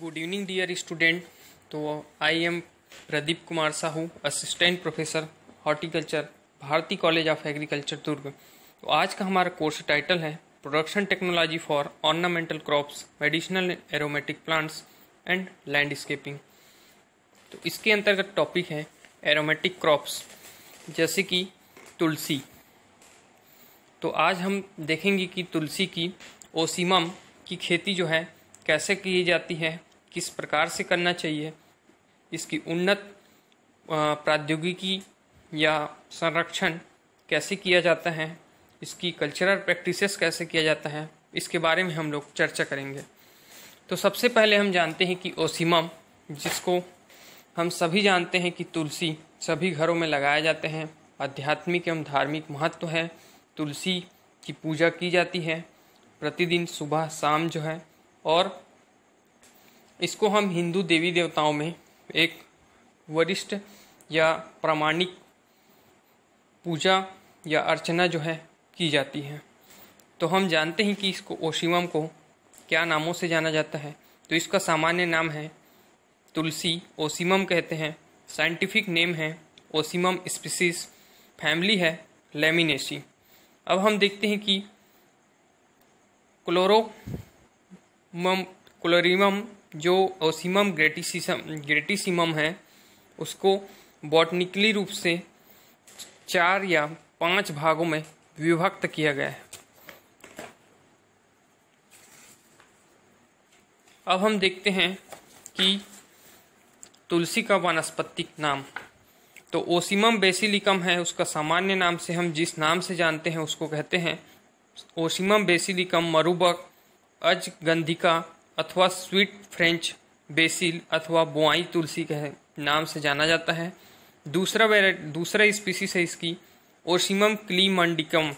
good evening dear student तो I am Pradeep Kumar Sahu assistant professor horticulture Bharati college of agriculture Durg तो आज का हमारा कोर्स टाइटल है production technology for ornamental crops medicinal aromatic plants and landscaping तो इसके अंतर्गत टॉपिक है एरोमेटिक क्रॉप्स जैसे कि तुलसी तो आज हम देखेंगे कि तुलसी की ओसीमम की खेती जो है कैसे की जाती है किस प्रकार से करना चाहिए इसकी उन्नत प्रौद्योगिकी या संरक्षण कैसे किया जाता है इसकी कल्चरल प्रैक्टिसेस कैसे किया जाता है इसके बारे में हम लोग चर्चा करेंगे तो सबसे पहले हम जानते हैं कि ओसीमम जिसको हम सभी जानते हैं कि तुलसी सभी घरों में लगाए जाते हैं आध्यात्मिक एवं धार्मिक महत्व है तुलसी की पूजा की जाती है प्रतिदिन सुबह शाम जो है और इसको हम हिंदू देवी देवताओं में एक वरिष्ठ या प्रामाणिक पूजा या अर्चना जो है की जाती है तो हम जानते हैं कि इसको ओशिवम को क्या नामों से जाना जाता है तो इसका सामान्य नाम है तुलसी ओसिमम कहते हैं साइंटिफिक नेम है ओसिमम स्पीसीज फैमिली है लेमिनेसी अब हम देखते हैं कि क्लोरो मम क्लोरिमम जो ओसीमम ग्रेटिसम ग्रेटिसिमम है उसको बॉटनिकली रूप से चार या पांच भागों में विभक्त किया गया है अब हम देखते हैं कि तुलसी का वानस्पतिक नाम तो ओसिमम बेसिलिकम है उसका सामान्य नाम से हम जिस नाम से जानते हैं उसको कहते हैं ओसिमम बेसिलिकम मरुबक अजगंधिका अथवा स्वीट फ्रेंच बेसिल अथवा बुआई तुलसी के नाम से जाना जाता है दूसरा दूसरा स्पीसीस है इसकी ओसिमम क्लीमंडिकम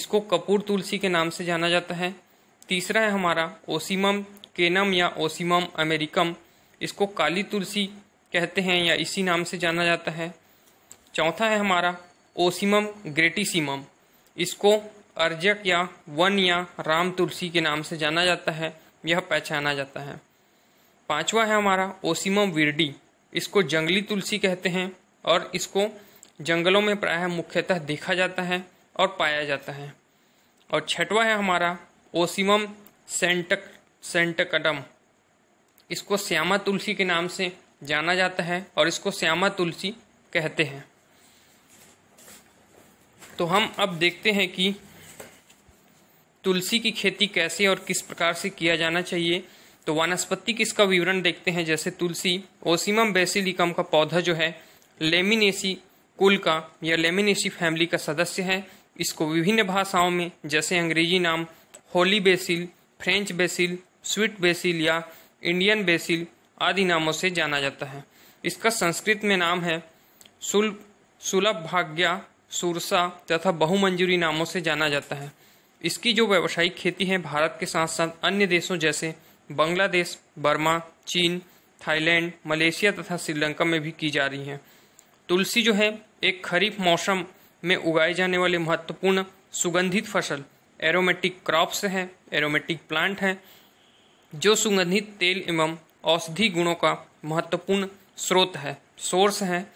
इसको कपूर तुलसी के नाम से जाना जाता है तीसरा है हमारा ओसिमम केनम या ओसिमम अमेरिकम इसको काली तुलसी कहते हैं या इसी नाम से जाना जाता है चौथा है हमारा ओसिमम ग्रेटिसिमम इसको अर्जक या वन या राम तुलसी के नाम से जाना जाता है यह पहचाना जाता है पांचवा है हमारा ओसिमम विरडी इसको जंगली तुलसी कहते हैं और इसको जंगलों में प्रायः मुख्यतः देखा जाता है और पाया जाता है और छठवा है हमारा ओसिमम सेंटक सेंटकडम इसको श्यामा तुलसी के नाम से जाना जाता है और इसको श्यामा तुलसी कहते हैं तो हम अब देखते हैं कि तुलसी की खेती कैसे और किस प्रकार से किया जाना चाहिए तो वनस्पति की इसका विवरण देखते हैं जैसे तुलसी ओसिमम बेसिलिकम का पौधा जो है लेमिनेसी कुल का या लेमिनेसी फैमिली का सदस्य है इसको विभिन्न भाषाओं में जैसे अंग्रेजी नाम holy basil French basil sweet basil या इंडियन बेसिल आदि नामों से जाना जाता है इसका संस्कृत में नाम है सुल सुलभ भाग्या सुरसा तथा बहुमंजूरी नामों से जाना जाता है इसकी जो व्यावसायिक खेती है भारत के साथ साथ अन्य देशों जैसे बांग्लादेश बर्मा चीन थाईलैंड मलेशिया तथा श्रीलंका में भी की जा रही है तुलसी जो है एक खरीफ मौसम में उगाए जाने वाले महत्वपूर्ण सुगंधित फसल एरोमेटिक क्रॉप्स हैं एरोमेटिक प्लांट हैं जो सुगंधित तेल एवं औषधि गुणों का महत्वपूर्ण स्रोत है सोर्स है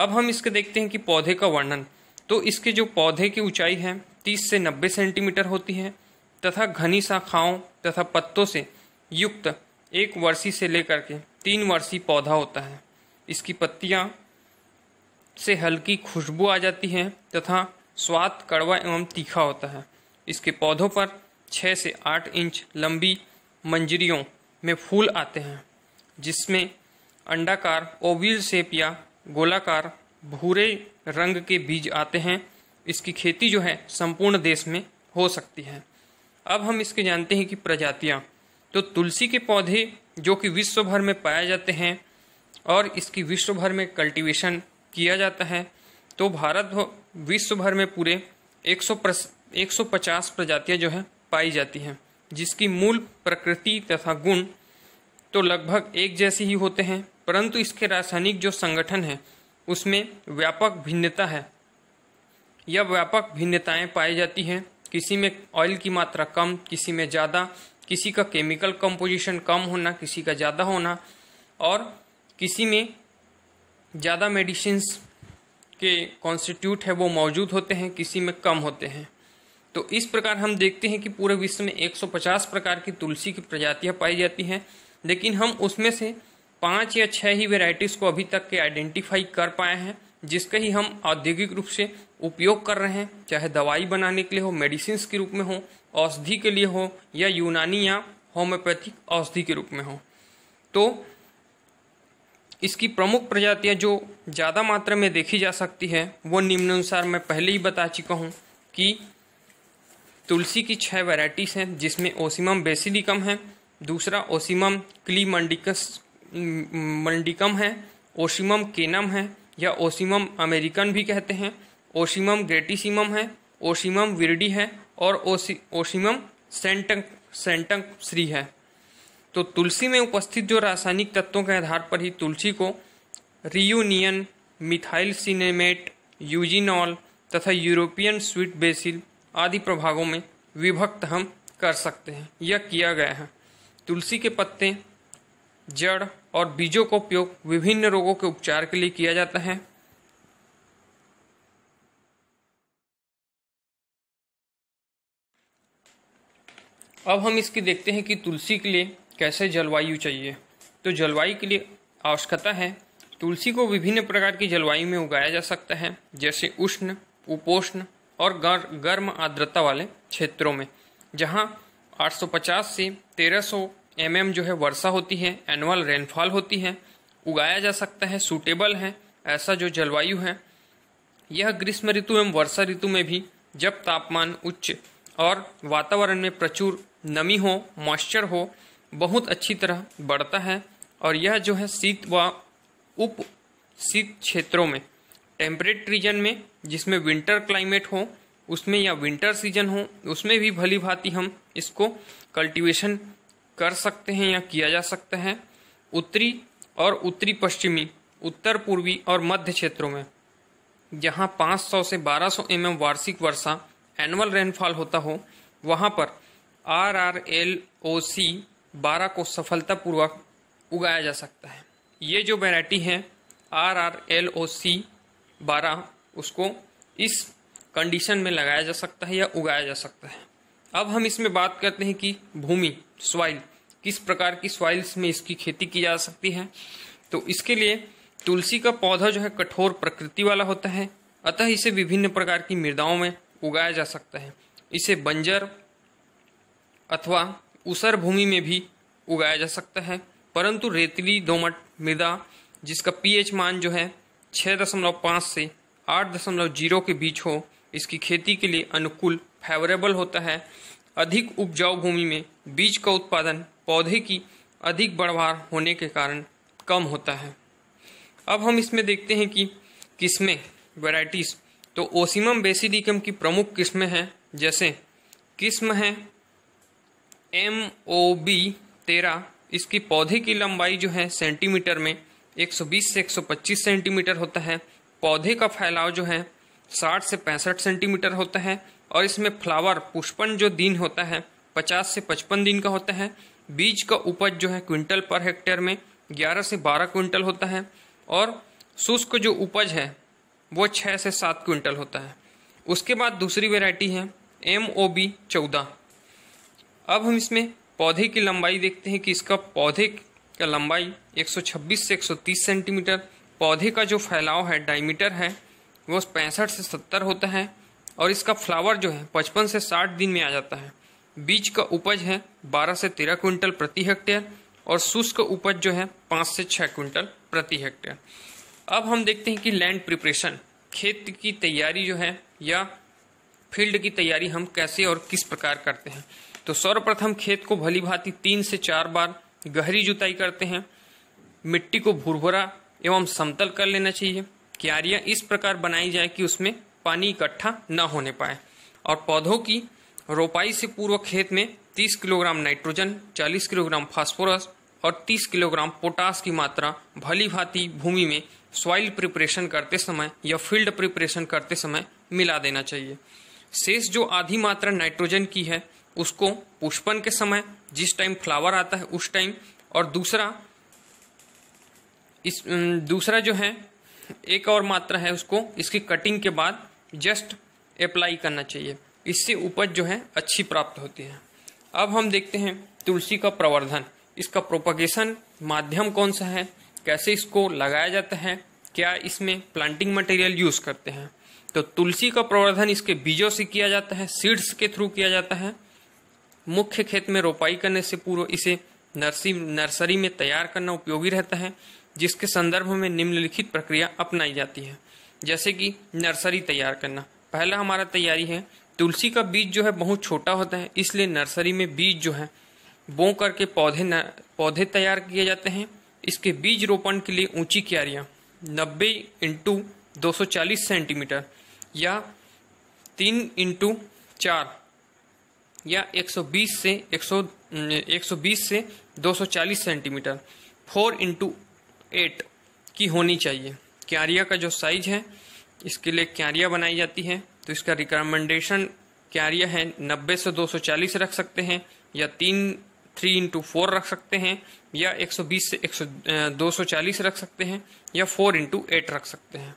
अब हम इसके देखते हैं कि पौधे का वर्णन तो इसके जो पौधे की ऊंचाई है 30 से 90 सेंटीमीटर होती हैं तथा घनी शाखाओं तथा पत्तों से युक्त एक वर्षी से लेकर के तीन वर्षी पौधा होता है इसकी पत्तियाँ से हल्की खुशबू आ जाती है तथा स्वाद कड़वा एवं तीखा होता है इसके पौधों पर छः से आठ इंच लंबी मंजरियों में फूल आते हैं जिसमें अंडाकार ओविल शेप या गोलाकार भूरे रंग के बीज आते हैं इसकी खेती जो है संपूर्ण देश में हो सकती है अब हम इसके जानते हैं कि प्रजातियाँ तो तुलसी के पौधे जो कि विश्व भर में पाए जाते हैं और इसकी विश्व भर में कल्टीवेशन किया जाता है तो भारत विश्व भर में पूरे 100 150 प्रजातियां जो हैं पाई जाती हैं जिसकी मूल प्रकृति तथा गुण तो लगभग एक जैसे ही होते हैं परंतु इसके रासायनिक जो संगठन है उसमें व्यापक भिन्नता है यह व्यापक भिन्नताएं पाई जाती हैं किसी में ऑयल की मात्रा कम किसी में ज़्यादा किसी का केमिकल कंपोजिशन कम होना किसी का ज़्यादा होना और किसी में ज़्यादा मेडिसिन्स के कॉन्स्टिट्यूट है वो मौजूद होते हैं किसी में कम होते हैं तो इस प्रकार हम देखते हैं कि पूरे विश्व में 150 प्रकार की तुलसी की प्रजातियां पाई जाती हैं लेकिन हम उसमें से पाँच या छः ही वेराइटीज़ को अभी तक के आइडेंटिफाई कर पाए हैं जिसका ही हम औद्योगिक रूप से उपयोग कर रहे हैं चाहे दवाई बनाने के लिए हो मेडिसिन के रूप में हो औषधि के लिए हो या यूनानी या होम्योपैथिक औषधि के रूप में हो तो इसकी प्रमुख प्रजातियां जो ज़्यादा मात्रा में देखी जा सकती है वो निम्नानुसार मैं पहले ही बता चुका हूँ कि तुलसी की छह वैरायटीज हैं जिसमें ओसिमम बेसिलिकम है दूसरा ओसिमम क्ली मंडिकस मंडिकम है ओसिमम केनम है या ओसिमम अमेरिकन भी कहते हैं ओशिमम ग्रेटिसिमम है ओशिमम विरडी है और ओसी ओशिमम सेंटंक सेंटंक श्री है तो तुलसी में उपस्थित जो रासायनिक तत्वों के आधार पर ही तुलसी को रियूनियन मिथाइल सिनेमेट यूजिनॉल तथा यूरोपियन स्वीट बेसिल आदि प्रभागों में विभक्त हम कर सकते हैं यह किया गया है तुलसी के पत्ते जड़ और बीजों का उपयोग विभिन्न रोगों के उपचार के लिए किया जाता है अब हम इसके देखते हैं कि तुलसी के लिए कैसे जलवायु चाहिए तो जलवायु के लिए आवश्यकता है तुलसी को विभिन्न प्रकार की जलवायु में उगाया जा सकता है जैसे उष्ण उपोष्ण और गर, गर्म आर्द्रता वाले क्षेत्रों में जहाँ 850 से 1300 सौ mm जो है वर्षा होती है एनुअल रेनफॉल होती है उगाया जा सकता है सूटेबल है ऐसा जो जलवायु है यह ग्रीष्म ऋतु एवं वर्षा ऋतु में भी जब तापमान उच्च और वातावरण में प्रचुर नमी हो मॉइस्चर हो बहुत अच्छी तरह बढ़ता है और यह जो है शीत व उप शीत क्षेत्रों में टेम्परेट रीजन में जिसमें विंटर क्लाइमेट हो उसमें या विंटर सीजन हो उसमें भी भली भांति हम इसको कल्टीवेशन कर सकते हैं या किया जा सकता है उत्तरी और उत्तरी पश्चिमी उत्तर पूर्वी और मध्य क्षेत्रों में जहाँ 500 से 1200 सौ mm वार्षिक वर्षा एनुअल रेनफॉल होता हो वहाँ पर R R L O C बारह को सफलतापूर्वक उगाया जा सकता है ये जो वेराइटी है R R L O C बारह उसको इस कंडीशन में लगाया जा सकता है या उगाया जा सकता है अब हम इसमें बात करते हैं कि भूमि सॉइल किस प्रकार की सॉइल्स में इसकी खेती की जा सकती है तो इसके लिए तुलसी का पौधा जो है कठोर प्रकृति वाला होता है अतः इसे विभिन्न प्रकार की मृदाओं में उगाया जा सकता है इसे बंजर अथवा उसर भूमि में भी उगाया जा सकता है परंतु रेतली दोमट मृदा जिसका पीएच मान जो है छः दशमलव पाँच से आठ दशमलव जीरो के बीच हो इसकी खेती के लिए अनुकूल फेवरेबल होता है अधिक उपजाऊ भूमि में बीज का उत्पादन पौधे की अधिक बढ़वार होने के कारण कम होता है अब हम इसमें देखते हैं कि किस्में वैरायटीज़ तो ओसिमम बेसिडिकम की प्रमुख किस्में हैं जैसे किस्म है एम ओ बी तेरह इसकी पौधे की लंबाई जो है सेंटीमीटर में 120 से 125 सेंटीमीटर होता है पौधे का फैलाव जो है 60 से पैंसठ सेंटीमीटर होता है और इसमें फ्लावर पुष्पन जो दिन होता है 50 से 55 दिन का होता है बीज का उपज जो है क्विंटल पर हेक्टेयर में 11 से 12 क्विंटल होता है और शुष्क जो उपज है वो छः से सात क्विंटल होता है उसके बाद दूसरी वेराइटी है एम ओ बी चौदह अब हम इसमें पौधे की लंबाई देखते हैं कि इसका पौधे का लंबाई 126 से 130 सेंटीमीटर पौधे का जो फैलाव है डायमीटर है वो पैंसठ से 70 होता है और इसका फ्लावर जो है 55 से 60 दिन में आ जाता है बीज का उपज है 12 से 13 क्विंटल प्रति हेक्टेयर और शुष्क उपज जो है 5 से 6 क्विंटल प्रति हेक्टेयर अब हम देखते हैं कि लैंड प्रिपरेशन खेत की तैयारी जो है या फील्ड की तैयारी हम कैसे और किस प्रकार करते हैं तो सर्वप्रथम खेत को भली भांति तीन से चार बार गहरी जुताई करते हैं मिट्टी को भुरभुरा एवं समतल कर लेना चाहिए क्यारियाँ इस प्रकार बनाई जाए कि उसमें पानी इकट्ठा न होने पाए और पौधों की रोपाई से पूर्व खेत में 30 किलोग्राम नाइट्रोजन 40 किलोग्राम फास्फोरस और 30 किलोग्राम पोटास की मात्रा भली भांति भूमि में सॉइल प्रिपरेशन करते समय या फील्ड प्रिपरेशन करते समय मिला देना चाहिए शेष जो आधी मात्रा नाइट्रोजन की है उसको पुष्पन के समय जिस टाइम फ्लावर आता है उस टाइम और दूसरा इस दूसरा जो है एक और मात्रा है उसको इसकी कटिंग के बाद जस्ट अप्लाई करना चाहिए इससे उपज जो है अच्छी प्राप्त होती है अब हम देखते हैं तुलसी का प्रवर्धन इसका प्रोपगेशन माध्यम कौन सा है कैसे इसको लगाया जाता है क्या इसमें प्लांटिंग मटेरियल यूज करते हैं तो तुलसी का प्रवर्धन इसके बीजों से किया जाता है सीड्स के थ्रू किया जाता है मुख्य खेत में रोपाई करने से पूर्व इसे नर्सी नर्सरी में तैयार करना उपयोगी रहता है जिसके संदर्भ में निम्नलिखित प्रक्रिया अपनाई जाती है जैसे कि नर्सरी तैयार करना पहला हमारा तैयारी है तुलसी का बीज जो है बहुत छोटा होता है इसलिए नर्सरी में बीज जो है बो करके पौधे न, पौधे तैयार किए जाते हैं इसके बीज रोपण के लिए ऊंची क्यारियाँ नब्बे इंटू दो सेंटीमीटर या तीन इंटू चार या 120 से 100 120 से 240 सेंटीमीटर फोर इंटू एट की होनी चाहिए क्यारिया का जो साइज है इसके लिए क्यारिया बनाई जाती है तो इसका रिकमेंडेशन क्यारिया है 90 से 240 रख सकते हैं या तीन थ्री इंटू फोर रख सकते हैं या 120 से 100 240 रख सकते हैं या फोर इंटू एट रख सकते हैं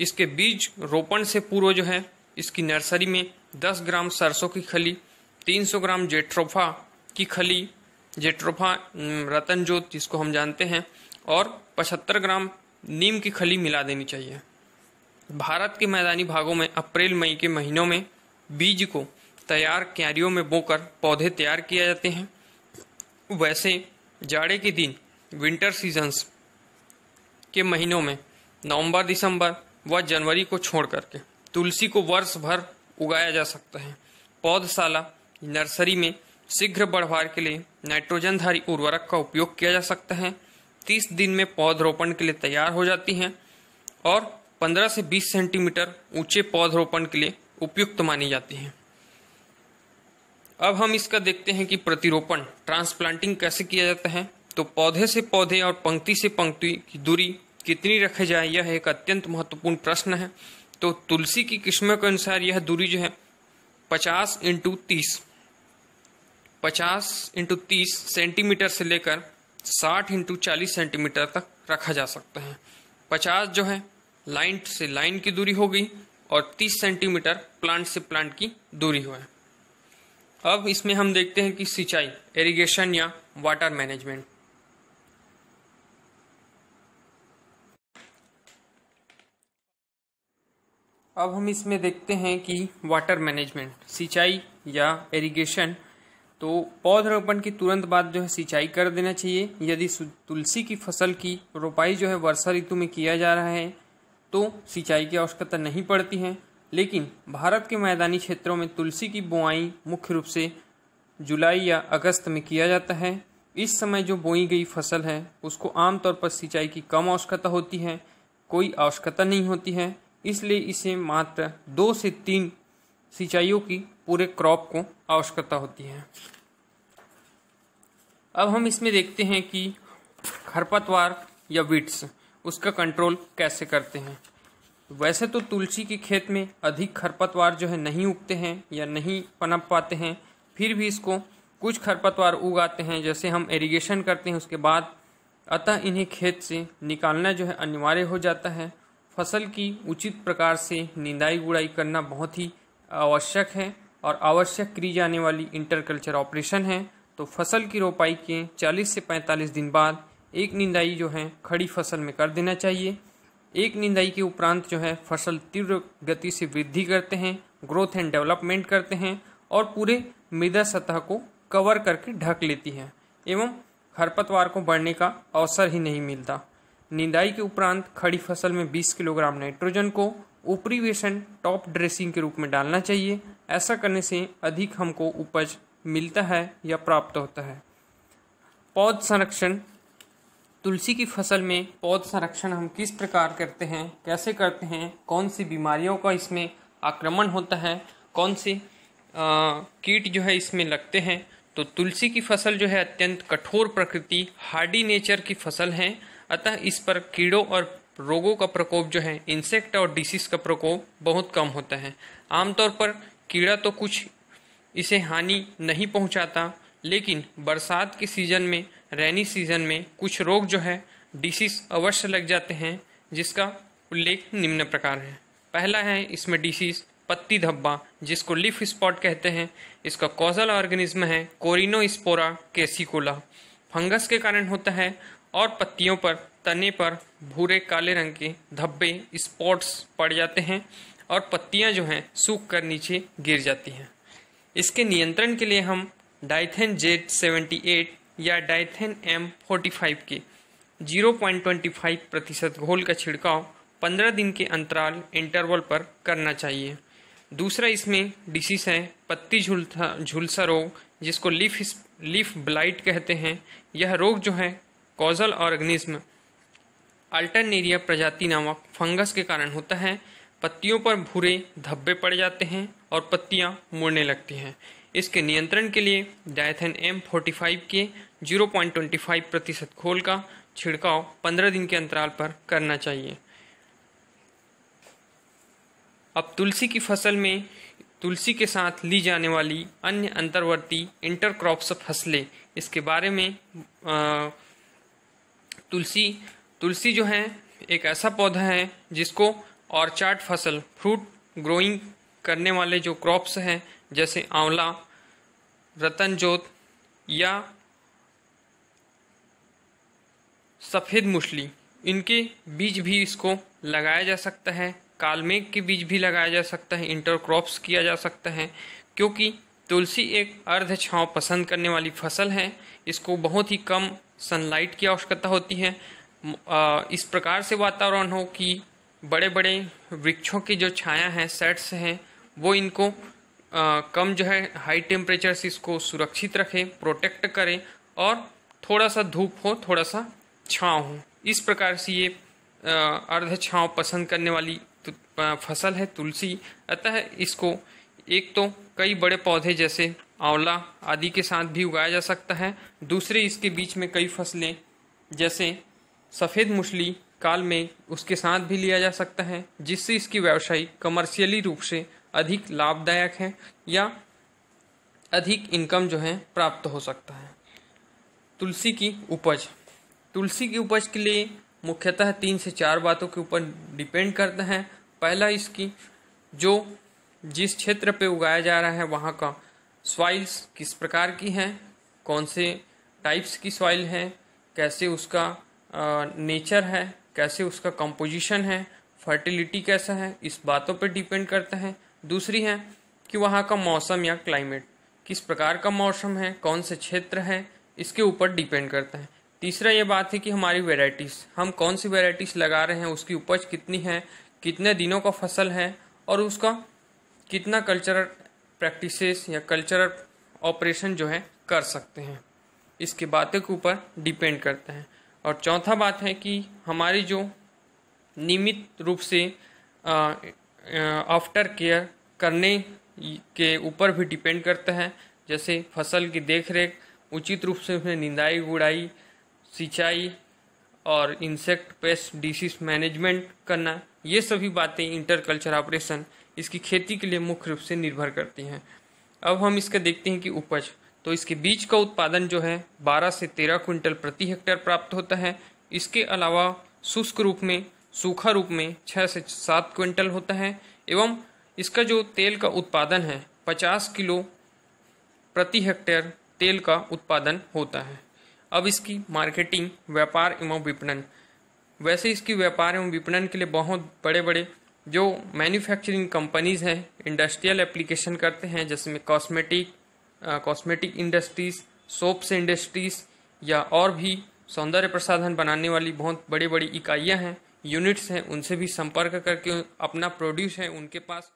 इसके बीज रोपण से पूर्व जो है इसकी नर्सरी में 10 ग्राम सरसों की खली 300 ग्राम जेट्रोफा की खली जेट्रोफा रतनजोत जिसको हम जानते हैं और 75 ग्राम नीम की खली मिला देनी चाहिए भारत के मैदानी भागों में अप्रैल मई के महीनों में बीज को तैयार क्यारियों में बोकर पौधे तैयार किए जाते हैं वैसे जाड़े के दिन विंटर सीजन्स के महीनों में नवंबर दिसंबर व जनवरी को छोड़ करके तुलसी को वर्ष भर उगाया जा सकता है पौधशाला नर्सरी में शीघ्र बढ़वार के लिए नाइट्रोजनधारी उर्वरक का उपयोग किया जा सकता है तीस दिन में पौधरोपण के लिए तैयार हो जाती हैं और पंद्रह से बीस सेंटीमीटर ऊंचे पौधरोपण के लिए उपयुक्त मानी जाती हैं अब हम इसका देखते हैं कि प्रतिरोपण ट्रांसप्लांटिंग कैसे किया जाता है तो पौधे से पौधे और पंक्ति से पंक्ति की दूरी कितनी रखी जाए यह एक अत्यंत महत्वपूर्ण प्रश्न है तो तुलसी की किस्मों के अनुसार यह दूरी जो है पचास इंटू तीस पचास इंटू तीस सेंटीमीटर से लेकर साठ इंटू चालीस सेंटीमीटर तक रखा जा सकता है पचास जो है लाइन से लाइन की दूरी हो गई और तीस सेंटीमीटर प्लांट से प्लांट की दूरी हो है अब इसमें हम देखते हैं कि सिंचाई इरिगेशन या वाटर मैनेजमेंट अब हम इसमें देखते हैं कि वाटर मैनेजमेंट सिंचाई या इरिगेशन तो पौधरोपण के तुरंत बाद जो है सिंचाई कर देना चाहिए यदि तुलसी की फसल की रोपाई जो है वर्षा ऋतु में किया जा रहा है तो सिंचाई की आवश्यकता नहीं पड़ती है लेकिन भारत के मैदानी क्षेत्रों में तुलसी की बुआई मुख्य रूप से जुलाई या अगस्त में किया जाता है इस समय जो बोई गई फसल है उसको आमतौर पर सिंचाई की कम आवश्यकता होती है कोई आवश्यकता नहीं होती है इसलिए इसे मात्र दो से तीन सिंचाइयों की पूरे क्रॉप को आवश्यकता होती है अब हम इसमें देखते हैं कि खरपतवार या विट्स उसका कंट्रोल कैसे करते हैं वैसे तो तुलसी के खेत में अधिक खरपतवार जो है नहीं उगते हैं या नहीं पनप पाते हैं फिर भी इसको कुछ खरपतवार उगाते हैं जैसे हम इरीगेशन करते हैं उसके बाद अतः इन्हें खेत से निकालना जो है अनिवार्य हो जाता है फसल की उचित प्रकार से निंदाई गुड़ाई करना बहुत ही आवश्यक है और आवश्यक की जाने वाली इंटरकल्चर ऑपरेशन है तो फसल की रोपाई के 40 से 45 दिन बाद एक निंदाई जो है खड़ी फसल में कर देना चाहिए एक निंदाई के उपरांत जो है फसल तीव्र गति से वृद्धि करते हैं ग्रोथ एंड डेवलपमेंट करते हैं और पूरे मृदा सतह को कवर करके ढक लेती है एवं खरपतवार को बढ़ने का अवसर ही नहीं मिलता निंदाई के उपरांत खड़ी फसल में 20 किलोग्राम नाइट्रोजन को ऊपरी वेसन टॉप ड्रेसिंग के रूप में डालना चाहिए ऐसा करने से अधिक हमको उपज मिलता है या प्राप्त होता है पौध संरक्षण तुलसी की फसल में पौध संरक्षण हम किस प्रकार करते हैं कैसे करते हैं कौन सी बीमारियों का इसमें आक्रमण होता है कौन से कीट जो है इसमें लगते हैं तो तुलसी की फसल जो है अत्यंत कठोर प्रकृति हार्डी नेचर की फसल है अतः इस पर कीड़ों और रोगों का प्रकोप जो है इंसेक्ट और डिसीज का प्रकोप बहुत कम होता है आमतौर पर कीड़ा तो कुछ इसे हानि नहीं पहुंचाता लेकिन बरसात के सीजन में रेनी सीजन में कुछ रोग जो है डिसीज अवश्य लग जाते हैं जिसका उल्लेख निम्न प्रकार है पहला है इसमें डिसीज पत्ती धब्बा जिसको लिफ स्पॉट कहते हैं इसका कॉजल ऑर्गेनिज्म है कोरिनो स्पोरा केसिकोला फंगस के कारण होता है और पत्तियों पर तने पर भूरे काले रंग के धब्बे स्पॉट्स पड़ जाते हैं और पत्तियां जो हैं सूख कर नीचे गिर जाती हैं इसके नियंत्रण के लिए हम डाइथेन जेड सेवेंटी एट या डाइथेन एम फोर्टी फाइव के जीरो पॉइंट ट्वेंटी फाइव प्रतिशत घोल का छिड़काव पंद्रह दिन के अंतराल इंटरवल पर करना चाहिए दूसरा इसमें डिसीस है पत्ती झुलसा झुलसा रोग जिसको लीफ लीफ ब्लाइट कहते हैं यह रोग जो है कॉजल ऑर्गेनिज्म अल्टरनेरिया प्रजाति नामक फंगस के कारण होता है पत्तियों पर भूरे धब्बे पड़ जाते हैं और पत्तियां मुड़ने लगती हैं इसके नियंत्रण के लिए डायथेन एम फोर्टी फाइव के जीरो पॉइंट ट्वेंटी फाइव प्रतिशत खोल का छिड़काव पंद्रह दिन के अंतराल पर करना चाहिए अब तुलसी की फसल में तुलसी के साथ ली जाने वाली अन्य अंतर्वर्ती इंटरक्रॉप्स फसलें इसके बारे में आ, तुलसी तुलसी जो है एक ऐसा पौधा है जिसको ऑर्चार्ड फसल फ्रूट ग्रोइंग करने वाले जो क्रॉप्स हैं जैसे आंवला रतनजोत या सफ़ेद मुछली इनके बीज भी इसको लगाया जा सकता है कालमेघ के बीज भी लगाया जा सकता है इंटरक्रॉप्स किया जा सकता है क्योंकि तुलसी एक अर्ध छाँव पसंद करने वाली फसल है इसको बहुत ही कम सनलाइट की आवश्यकता होती है इस प्रकार से वातावरण हो कि बड़े बड़े वृक्षों की जो छाया है सेट्स हैं वो इनको आ, कम जो है हाई टेम्परेचर से इसको सुरक्षित रखें प्रोटेक्ट करें और थोड़ा सा धूप हो थोड़ा सा छाँव हो इस प्रकार से ये अर्ध छाँव पसंद करने वाली फसल है तुलसी अतः इसको एक तो कई बड़े पौधे जैसे आंवला आदि के साथ भी उगाया जा सकता है दूसरे इसके बीच में कई फसलें जैसे सफ़ेद मुछली काल में उसके साथ भी लिया जा सकता है जिससे इसकी व्यावसायिक कमर्शियली रूप से अधिक लाभदायक है या अधिक इनकम जो है प्राप्त हो सकता है तुलसी की उपज तुलसी की उपज के लिए मुख्यतः तीन से चार बातों के ऊपर डिपेंड करता है पहला इसकी जो जिस क्षेत्र पे उगाया जा रहा है वहाँ का सॉइल्स किस प्रकार की हैं कौन से टाइप्स की सॉइल है कैसे उसका नेचर है कैसे उसका कंपोजिशन है फर्टिलिटी कैसा है इस बातों पर डिपेंड करता है दूसरी है कि वहाँ का मौसम या क्लाइमेट किस प्रकार का मौसम है कौन से क्षेत्र है इसके ऊपर डिपेंड करता है तीसरा ये बात है कि हमारी वेराइटीज़ हम कौन सी वेराइटीज़ लगा रहे हैं उसकी उपज कितनी है कितने दिनों का फसल है और उसका कितना कल्चरल प्रैक्टिसेस या कल्चरल ऑपरेशन जो है कर सकते हैं इसके बातों के ऊपर डिपेंड करता है और चौथा बात है कि हमारी जो नियमित रूप से आफ्टर केयर करने के ऊपर भी डिपेंड करता है जैसे फसल की देखरेख उचित रूप से उसमें निंदाई गुड़ाई सिंचाई और इंसेक्ट पेस्ट डिसीज मैनेजमेंट करना ये सभी बातें इंटर कल्चर ऑपरेशन इसकी खेती के लिए मुख्य रूप से निर्भर करती हैं अब हम इसका देखते हैं कि उपज तो इसके बीज का उत्पादन जो है 12 से 13 क्विंटल प्रति हेक्टेयर प्राप्त होता है इसके अलावा शुष्क रूप में सूखा रूप में छः से सात क्विंटल होता है एवं इसका जो तेल का उत्पादन है पचास किलो प्रति हेक्टेयर तेल का उत्पादन होता है अब इसकी मार्केटिंग व्यापार एवं विपणन वैसे इसकी व्यापार एवं विपणन के लिए बहुत बड़े बड़े जो मैन्युफैक्चरिंग कंपनीज़ हैं इंडस्ट्रियल एप्लीकेशन करते हैं जैसे में cosmetic cosmetic industries soaps industries या और भी सौंदर्य प्रसाधन बनाने वाली बहुत बड़ी बड़ी इकाइयाँ हैं यूनिट्स हैं उनसे भी संपर्क करके अपना प्रोड्यूस है उनके पास